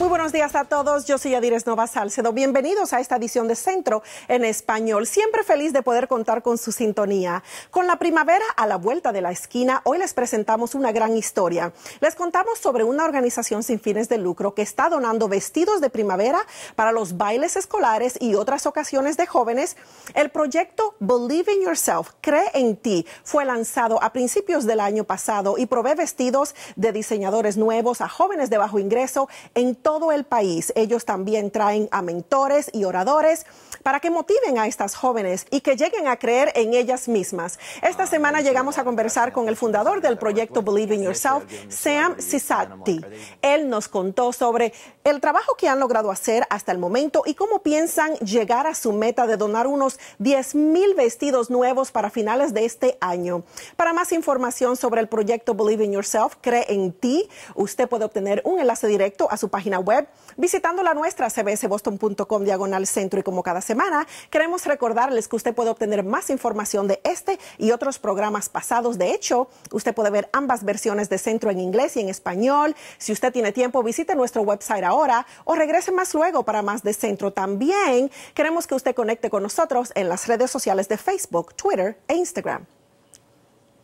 Muy buenos días a todos, yo soy Yadires Nova Salcedo. Bienvenidos a esta edición de Centro en Español. Siempre feliz de poder contar con su sintonía. Con la primavera a la vuelta de la esquina, hoy les presentamos una gran historia. Les contamos sobre una organización sin fines de lucro que está donando vestidos de primavera para los bailes escolares y otras ocasiones de jóvenes. El proyecto Believe in Yourself, Cree en ti, fue lanzado a principios del año pasado y provee vestidos de diseñadores nuevos a jóvenes de bajo ingreso en todo el país. Ellos también traen a mentores y oradores para que motiven a estas jóvenes y que lleguen a creer en ellas mismas. Esta ah, semana llegamos a conversar con el fundador del proyecto Believe in Yourself, Sam Sisati. Él nos contó sobre el trabajo que han logrado hacer hasta el momento y cómo piensan llegar a su meta de donar unos 10,000 mil vestidos nuevos para finales de este año. Para más información sobre el proyecto Believe in Yourself, Cree en ti, usted puede obtener un enlace directo a su página web visitando la nuestra cbsboston.com diagonal centro y como cada semana queremos recordarles que usted puede obtener más información de este y otros programas pasados. De hecho, usted puede ver ambas versiones de centro en inglés y en español. Si usted tiene tiempo, visite nuestro website ahora o regrese más luego para más de centro. También queremos que usted conecte con nosotros en las redes sociales de Facebook, Twitter e Instagram.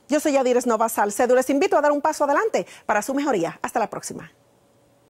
Yo soy Yadires Nova Salcedo les invito a dar un paso adelante para su mejoría. Hasta la próxima.